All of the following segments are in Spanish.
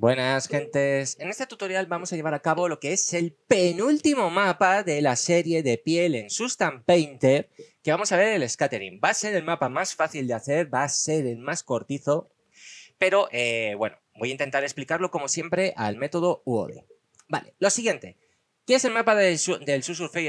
Buenas gentes, en este tutorial vamos a llevar a cabo lo que es el penúltimo mapa de la serie de piel en Sustan Painter que vamos a ver el scattering. Va a ser el mapa más fácil de hacer, va a ser el más cortizo, pero eh, bueno, voy a intentar explicarlo como siempre al método UOD. Vale, lo siguiente, ¿Qué es el mapa del, su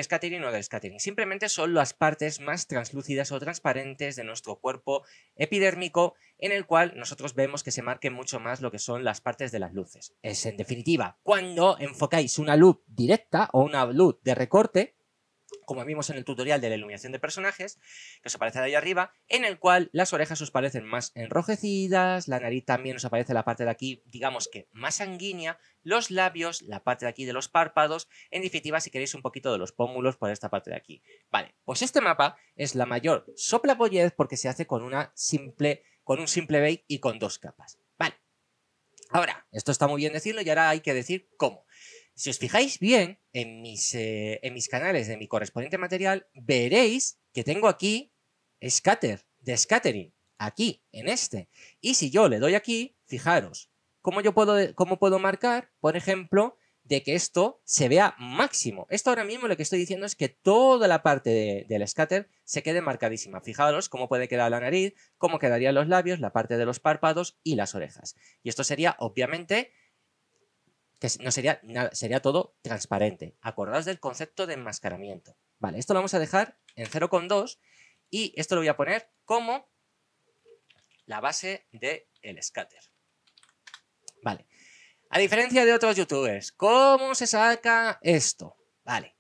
scattering o del scattering? Simplemente son las partes más translúcidas o transparentes de nuestro cuerpo epidérmico en el cual nosotros vemos que se marque mucho más lo que son las partes de las luces. Es en definitiva, cuando enfocáis una luz directa o una luz de recorte, como vimos en el tutorial de la iluminación de personajes, que os aparece ahí arriba, en el cual las orejas os parecen más enrojecidas, la nariz también os aparece la parte de aquí, digamos que más sanguínea, los labios, la parte de aquí de los párpados, en definitiva si queréis un poquito de los pómulos por esta parte de aquí. Vale, pues este mapa es la mayor soplapollez porque se hace con una simple, con un simple bake y con dos capas. Vale. Ahora, esto está muy bien decirlo y ahora hay que decir cómo. Si os fijáis bien en mis, eh, en canales de mi correspondiente material, veréis que tengo aquí scatter, de scattering, aquí, en este. Y si yo le doy aquí, fijaros, ¿cómo, yo puedo, cómo puedo marcar, por ejemplo, de que esto se vea máximo. Esto ahora mismo lo que estoy diciendo es que toda la parte del scatter se quede marcadísima. Fijaros cómo puede quedar la nariz, cómo quedarían los labios, la parte de los párpados y las orejas. Y esto sería, obviamente, que no sería nada, sería todo transparente. Acordaos del concepto de enmascaramiento. Vale, esto lo vamos a dejar en 0,2 y esto lo voy a poner como la base del el scatter. Vale. A diferencia de otros youtubers, ¿cómo se saca esto? Vale.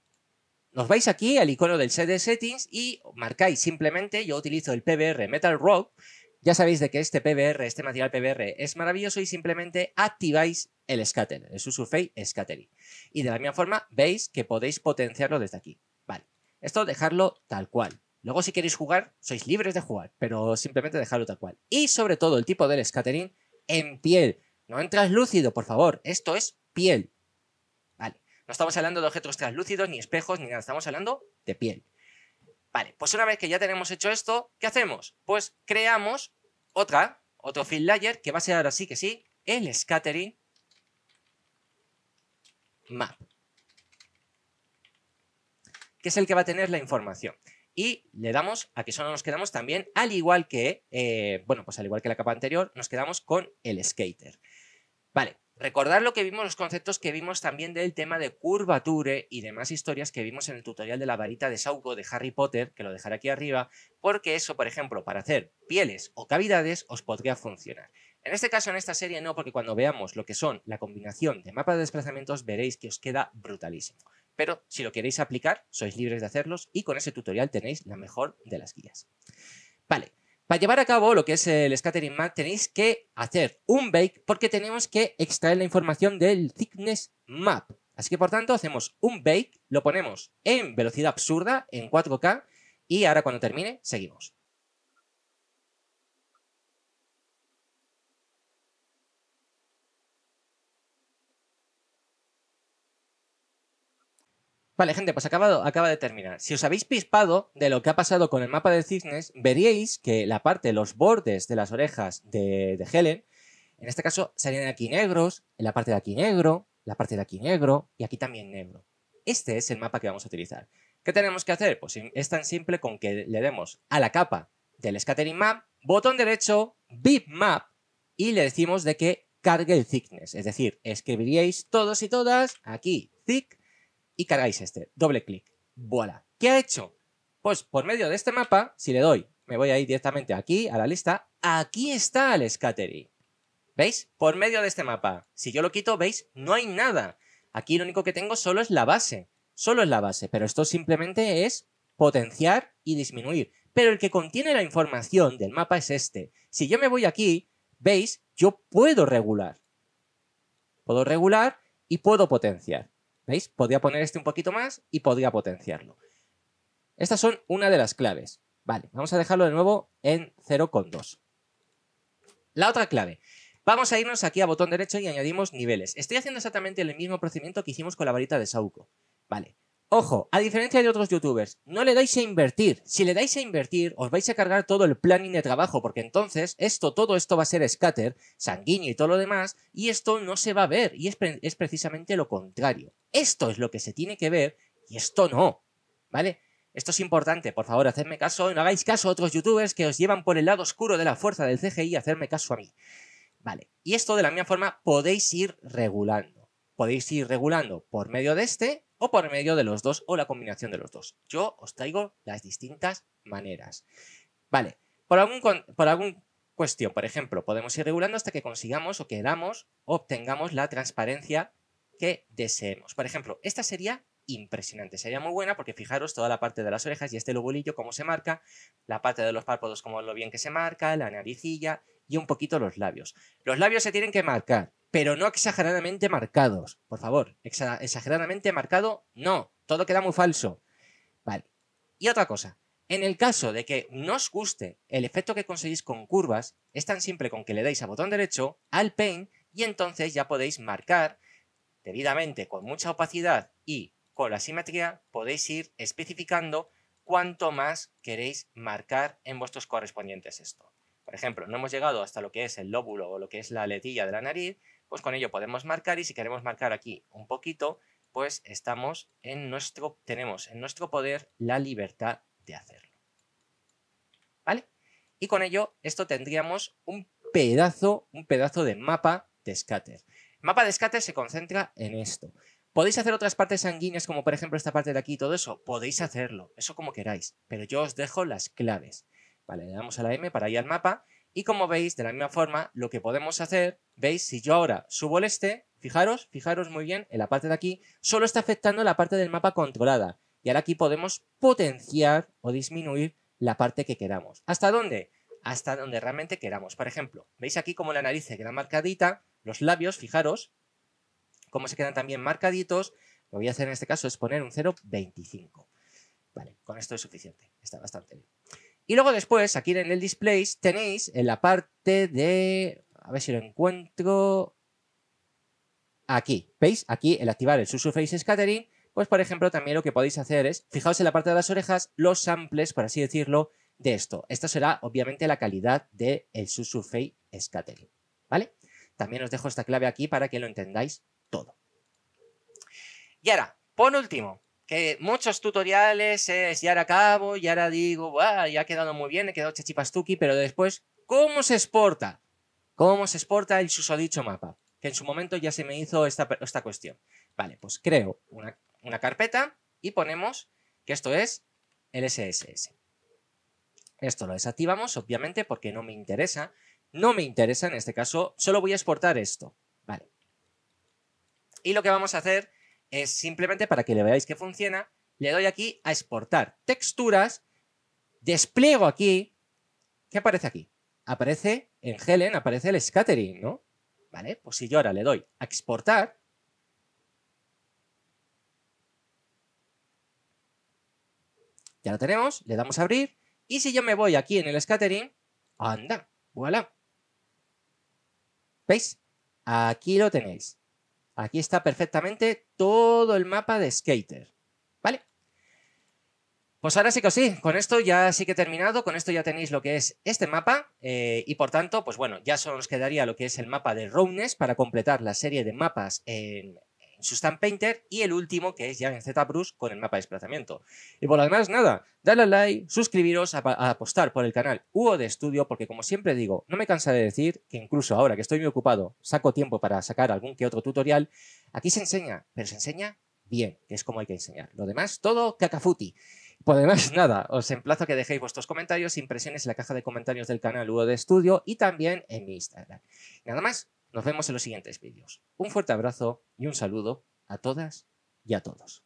Nos vais aquí al icono del set de settings y marcáis simplemente, yo utilizo el PBR Metal Rock, ya sabéis de que este PBR, este material PBR es maravilloso y simplemente activáis el scatter, el subsurface scattering. Y de la misma forma, veis que podéis potenciarlo desde aquí. Vale, esto dejarlo tal cual. Luego, si queréis jugar, sois libres de jugar, pero simplemente dejarlo tal cual. Y sobre todo, el tipo del scattering en piel. No en translúcido, por favor. Esto es piel. Vale, no estamos hablando de objetos translúcidos, ni espejos, ni nada. Estamos hablando de piel. Vale, pues una vez que ya tenemos hecho esto, ¿qué hacemos? Pues creamos otra, otro fill layer, que va a ser ahora sí que sí, el scattering map, que es el que va a tener la información. Y le damos a que solo nos quedamos también, al igual que, eh, bueno, pues al igual que la capa anterior, nos quedamos con el skater. Vale, recordar lo que vimos, los conceptos que vimos también del tema de curvature y demás historias que vimos en el tutorial de la varita de saugo de Harry Potter, que lo dejaré aquí arriba, porque eso, por ejemplo, para hacer pieles o cavidades os podría funcionar. En este caso, en esta serie no, porque cuando veamos lo que son la combinación de mapa de desplazamientos, veréis que os queda brutalísimo. Pero si lo queréis aplicar, sois libres de hacerlos y con ese tutorial tenéis la mejor de las guías. Vale, para llevar a cabo lo que es el scattering map tenéis que hacer un bake porque tenemos que extraer la información del thickness map. Así que por tanto hacemos un bake, lo ponemos en velocidad absurda, en 4K, y ahora cuando termine seguimos. Vale, gente, pues acabado, acaba de terminar. Si os habéis pispado de lo que ha pasado con el mapa de cisnes, veríais que la parte, los bordes de las orejas de, Helen, en este caso serían aquí negros, en la parte de aquí negro, la parte de aquí negro y aquí también negro. Este es el mapa que vamos a utilizar. ¿Qué tenemos que hacer? Pues es tan simple con que le demos a la capa del scattering map, botón derecho, Map, y le decimos de que cargue el thickness. Es decir, escribiríais todos y todas aquí thick y cargáis este. Doble clic. Voilà. ¿Qué ha hecho? Pues por medio de este mapa, si le doy, me voy a ir directamente aquí, a la lista, aquí está el Scattery. ¿Veis? Por medio de este mapa. Si yo lo quito, ¿veis? No hay nada. Aquí lo único que tengo solo es la base. Solo es la base, pero esto simplemente es potenciar y disminuir. Pero el que contiene la información del mapa es este. Si yo me voy aquí, ¿veis? Yo puedo regular. Puedo regular y puedo potenciar. ¿Veis? Podría poner este un poquito más y podría potenciarlo. Estas son una de las claves. Vale, vamos a dejarlo de nuevo en 0,2. La otra clave. Vamos a irnos aquí a botón derecho y añadimos niveles. Estoy haciendo exactamente el mismo procedimiento que hicimos con la varita de Sauco. Vale, Ojo, a diferencia de otros youtubers, no le dais a invertir. Si le dais a invertir, os vais a cargar todo el planning de trabajo, porque entonces esto, todo esto va a ser scatter, sanguíneo y todo lo demás, y esto no se va a ver, y es, precisamente lo contrario. Esto es lo que se tiene que ver, y esto no. ¿Vale? Esto es importante, por favor, hacedme caso, no hagáis caso a otros youtubers que os llevan por el lado oscuro de la fuerza del CGI, hacerme caso a mí. Vale, y esto de la misma forma podéis ir regulando. Podéis ir regulando por medio de este o por medio de los dos o la combinación de los dos. Yo os traigo las distintas maneras. Vale, por algún, por cuestión, por ejemplo, podemos ir regulando hasta que consigamos o queramos obtengamos la transparencia que deseemos. Por ejemplo, esta sería impresionante, sería muy buena porque fijaros toda la parte de las orejas y este lobulillo cómo se marca, la parte de los párpados como lo bien que se marca, la naricilla y un poquito los labios. Los labios se tienen que marcar, pero no exageradamente marcados. Por favor, exageradamente marcado, no. Todo queda muy falso. Vale. Y otra cosa. En el caso de que no os guste el efecto que conseguís con curvas, es tan simple con que le dais a botón derecho, al Paint, y entonces ya podéis marcar debidamente con mucha opacidad y con la simetría, podéis ir especificando cuánto más queréis marcar en vuestros correspondientes esto. Por ejemplo, no hemos llegado hasta lo que es el lóbulo o lo que es la letilla de la nariz, pues con ello podemos marcar y si queremos marcar aquí un poquito, pues estamos en nuestro, tenemos en nuestro poder la libertad de hacerlo. ¿Vale? Y con ello, esto tendríamos un pedazo, un pedazo de mapa de scatter. El mapa de scatter se concentra en esto. Podéis hacer otras partes sanguíneas, como por ejemplo esta parte de aquí y todo eso. Podéis hacerlo, eso como queráis, pero yo os dejo las claves. Vale, le damos a la M para ir al mapa y como veis, de la misma forma, lo que podemos hacer, veis, si yo ahora subo el este, fijaros, fijaros muy bien, en la parte de aquí, solo está afectando la parte del mapa controlada. Y ahora aquí podemos potenciar o disminuir la parte que queramos. ¿Hasta dónde? Hasta donde realmente queramos. Por ejemplo, veis aquí como la nariz se queda marcadita, los labios, fijaros, cómo se quedan también marcaditos. Lo que voy a hacer en este caso es poner un 0,25. Vale, con esto es suficiente. Está bastante bien. Y luego después, aquí en el displays, tenéis en la parte de... A ver si lo encuentro... Aquí, ¿veis? Aquí el activar el subsurface scattering, pues por ejemplo también lo que podéis hacer es, fijaos en la parte de las orejas, los samples, por así decirlo, de esto. Esta será obviamente la calidad del el subsurface scattering, ¿vale? También os dejo esta clave aquí para que lo entendáis todo. Y ahora, por último, que muchos tutoriales es ya ahora acabo, y ahora digo, ya ha quedado muy bien, he quedado chachipastuki, pero después, ¿cómo se exporta? ¿Cómo se exporta el susodicho mapa? Que en su momento ya se me hizo esta, cuestión. Vale, pues creo una, una carpeta y ponemos que esto es el SSS. Esto lo desactivamos, obviamente, porque no me interesa. No me interesa en este caso, solo voy a exportar esto. Vale. Y lo que vamos a hacer es simplemente para que le veáis que funciona. Le doy aquí a exportar texturas. Despliego aquí. ¿Qué aparece aquí? Aparece en Helen, aparece el scattering, ¿no? ¿Vale? Pues si yo ahora le doy a exportar. Ya lo tenemos, le damos a abrir. Y si yo me voy aquí en el scattering, anda, voilà. ¿Veis? Aquí lo tenéis. Aquí está perfectamente todo el mapa de Skater. ¿Vale? Pues ahora sí que sí, con esto ya sí que he terminado, con esto ya tenéis lo que es este mapa eh, y por tanto, pues bueno, ya solo os quedaría lo que es el mapa de Rowness para completar la serie de mapas en Sustan Painter y el último que es ya en ZBrush con el mapa de desplazamiento. Y por lo demás, nada, dadle a like, suscribiros, a, apostar por el canal UO de Estudio, porque como siempre digo, no me cansa de decir que incluso ahora que estoy muy ocupado, saco tiempo para sacar algún que otro tutorial, aquí se enseña, pero se enseña bien, que es como hay que enseñar. Lo demás, todo cacafuti. Por demás, nada, os emplazo a que dejéis vuestros comentarios, impresiones en la caja de comentarios del canal UO de Estudio y también en mi Instagram. Nada más, nos vemos en los siguientes vídeos. Un fuerte abrazo y un saludo a todas y a todos.